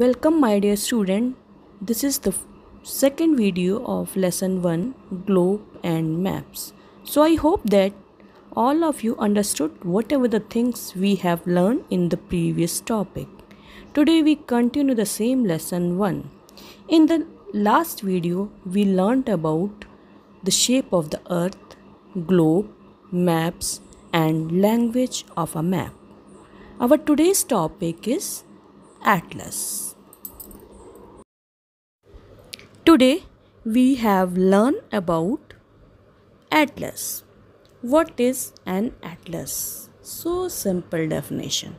Welcome my dear student. This is the second video of lesson 1 globe and maps. So I hope that all of you understood whatever the things we have learned in the previous topic. Today we continue the same lesson 1. In the last video we learned about the shape of the earth, globe, maps and language of a map. Our today's topic is atlas. Today we have learned about atlas. What is an atlas? So simple definition.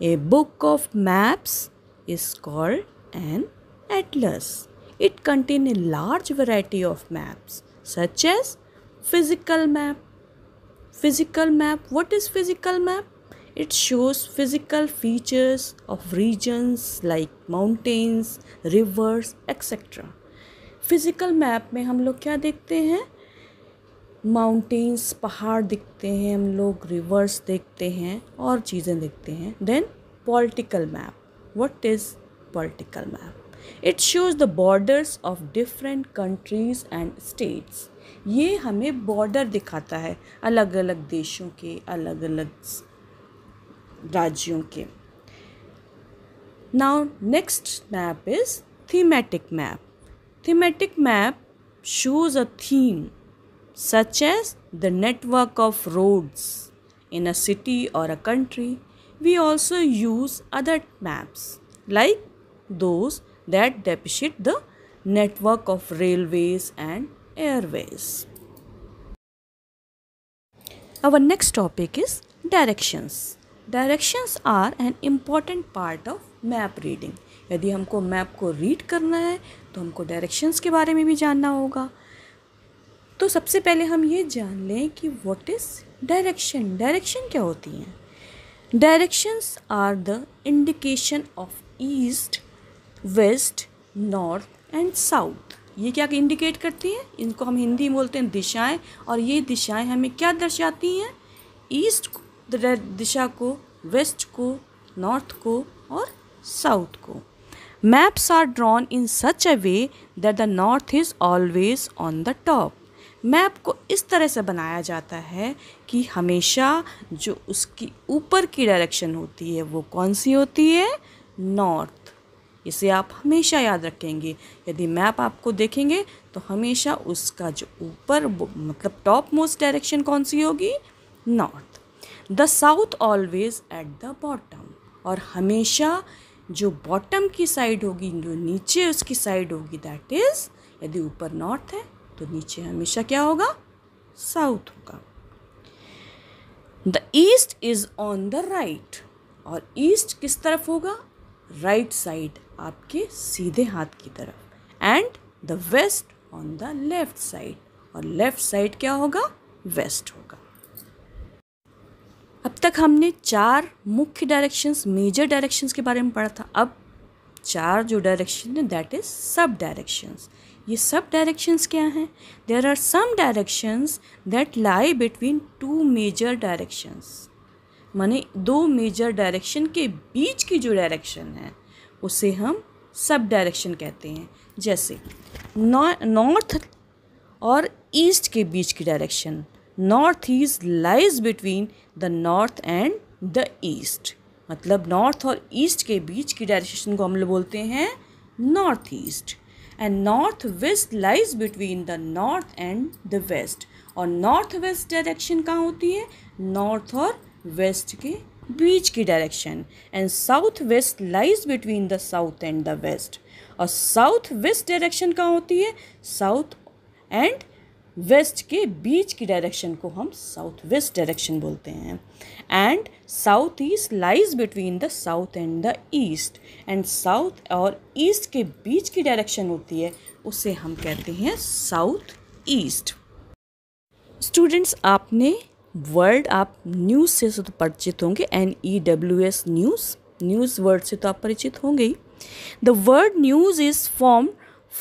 A book of maps is called an atlas. It contains a large variety of maps such as physical map. Physical map. What is physical map? It shows physical features of regions like mountains, rivers, etc. Physical map में हम लोग क्या देखते हैं mountains पहाड़ दिखते हैं हम लोग रिवर्स देखते हैं और चीज़ें देखते हैं then political map what is political map it shows the borders of different countries and states ये हमें बॉर्डर दिखाता है अलग अलग देशों के अलग अलग राज्यों now next map is thematic map thematic map shows a theme such as the network of roads in a city or a country we also use other maps like those that depict the network of railways and airways our next topic is directions directions are an important part of map reading यदि हमको map को read करना है तो हमको directions के बारे में भी जानना होगा तो सबसे पहले हम ये जान लें कि व्हाट इज़ डायरेक्शन डायरेक्शन क्या होती हैं directions are the indication of east west north and south ये क्या इंडिकेट करती हैं इनको हम हिंदी बोलते हैं दिशाएं और ये दिशाएं हमें क्या दर्शाती हैं ईस्ट दिशा को वेस्ट को नॉर्थ को और साउथ को maps are drawn in such a way that the north is always on the top map को इस तरह से बनाया जाता है कि हमेशा जो उसकी ऊपर की डायरेक्शन होती है वो कौन सी होती है नॉर्थ इसे आप हमेशा याद रखेंगे यदि मैप आपको देखेंगे तो हमेशा उसका जो ऊपर मतलब टॉप मोस्ट डायरेक्शन कौन सी होगी north the south always at the bottom और हमेशा जो बॉटम की साइड होगी जो नीचे उसकी साइड होगी दैट इज़ यदि ऊपर नॉर्थ है तो नीचे हमेशा क्या होगा साउथ होगा the east is on the right और ईस्ट किस तरफ होगा राइट right साइड आपके सीधे हाथ की तरफ and the west on the left side और लेफ्ट साइड क्या होगा वेस्ट होगा अब तक हमने चार मुख्य डायरेक्शंस मेजर डायरेक्शंस के बारे में पढ़ा था अब चार जो डायरेक्शन है दैट इज़ सब डायरेक्शंस ये सब डायरेक्शंस क्या हैं there are some directions that lie between two major directions माने दो मेजर डायरेक्शन के बीच की जो डायरेक्शन है उसे हम सब डायरेक्शन कहते हैं जैसे नॉर्थ और ईस्ट के बीच की direction north east lies between the north and the east मतलब नॉर्थ और ईस्ट के बीच की डायरेक्शन को हम लोग बोलते हैं north east and north west lies between the north and the west और नॉर्थ वेस्ट डायरेक्शन कहाँ होती है नॉर्थ और वेस्ट के बीच की direction and south west lies between the south and the west और साउथ वेस्ट डायरेक्शन कहाँ होती है साउथ एंड वेस्ट के बीच की डायरेक्शन को हम साउथ वेस्ट डायरेक्शन बोलते हैं and south east lies between the south and the east and south और ईस्ट के बीच की डायरेक्शन होती है उसे हम कहते हैं साउथ ईस्ट स्टूडेंट्स आपने वर्ड आप न्यूज़ से तो परिचित होंगे N E W S news news word से तो आप परिचित होंगे ही the word news is form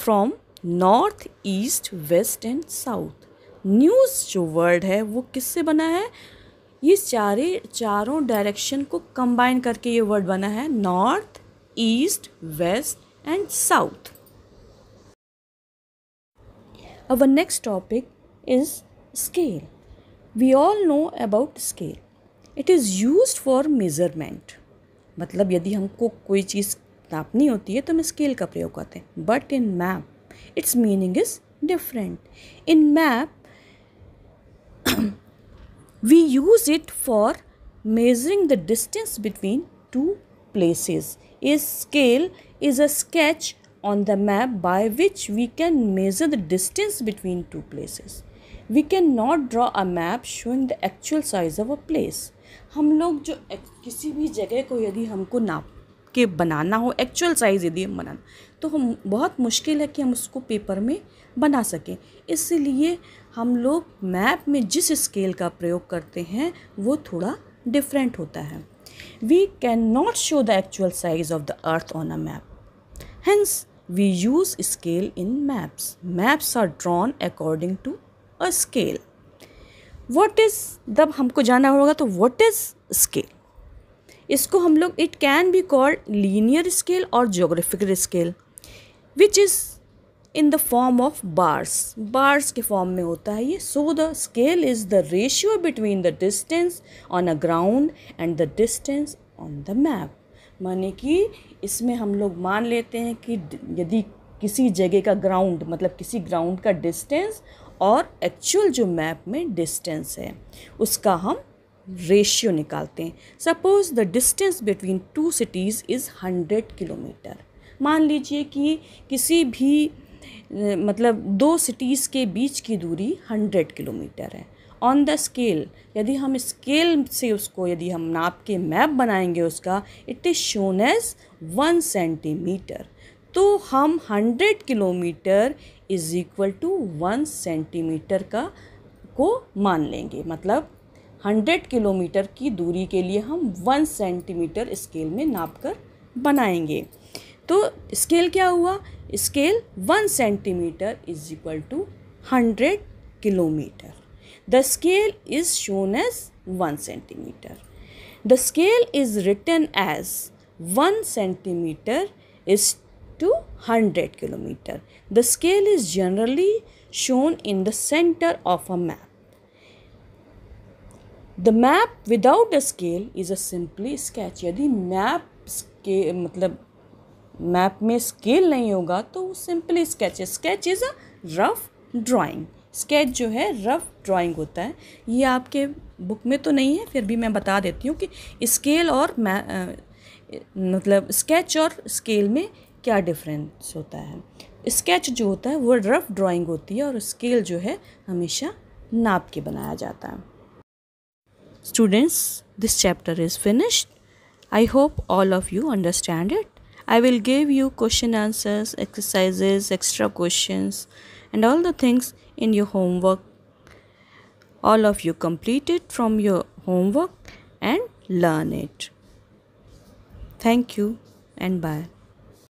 from north east west and south news जो वर्ड है वो किससे बना है ये चारे चारों डायरेक्शन को कंबाइन करके ये वर्ड बना है north east west and south our next topic is scale we all know about scale it is use for measurement मतलब यदि हमको कोई चीज़ नापनी होती है तो हम स्केल का प्रयोग करते हैं but in map its meaning is different. In map, we use it for measuring the distance between two places. A scale is a sketch on the map by which we can measure the distance between two places. We cannot draw a map showing the actual size of a place. हम लोग जो किसी भी जगह को यदि हमको नाप के बनाना हो एक्चुअल साइज़ यदि हम बनाना तो हम बहुत मुश्किल है कि हम उसको पेपर में बना सकें इसलिए हम लोग मैप में जिस स्केल का प्रयोग करते हैं वो थोड़ा डिफरेंट होता है we can not show the actual size of the earth on a map hence we use scale in maps maps are drawn according to a scale what is जब हमको जाना होगा तो वॉट इज़ स्केल इसको हम लोग it can be called linear scale और geographical scale which is in the form of bars bars के फॉर्म में होता है ये so the scale is the ratio between the distance on a ground and the distance on the map माने कि इसमें हम लोग मान लेते हैं कि यदि किसी जगह का ग्राउंड मतलब किसी ग्राउंड का डिस्टेंस और एक्चुअल जो मैप में डिस्टेंस है उसका हम रेशियो निकालते हैं suppose the distance between two cities is hundred kilometre मान लीजिए कि किसी भी मतलब दो सिटीज़ के बीच की दूरी हंड्रेड किलोमीटर है ऑन द स्केल यदि हम स्केल से उसको यदि हम नाप के मैप बनाएंगे उसका it is shown as one centimetre तो हम hundred kilometre is equal to one centimetre का को मान लेंगे मतलब हंड्रेड किलोमीटर की दूरी के लिए हम वन सेंटीमीटर स्केल में नाप कर बनाएंगे तो स्केल क्या हुआ scale one centimetre is equal to hundred kilometre the scale is shown as one centimetre the scale is written as one centimetre is to hundred kilometre the scale is generally shown in centre of a map the map without the scale is a simply sketch यदि map के मतलब map में scale नहीं होगा तो simply sketch है sketch is a rough drawing sketch जो है रफ ड्राइंग होता है ये आपके बुक में तो नहीं है फिर भी मैं बता देती हूँ कि स्केल और मतलब स्केच और स्केल में क्या डिफरेंस होता है स्केच जो होता है वो रफ ड्राइंग होती है और स्केल जो है हमेशा नाप के बनाया जाता है Students, this chapter is finished. I hope all of you understand it. I will give you question answers, exercises, extra questions and all the things in your homework. All of you complete it from your homework and learn it. Thank you and bye.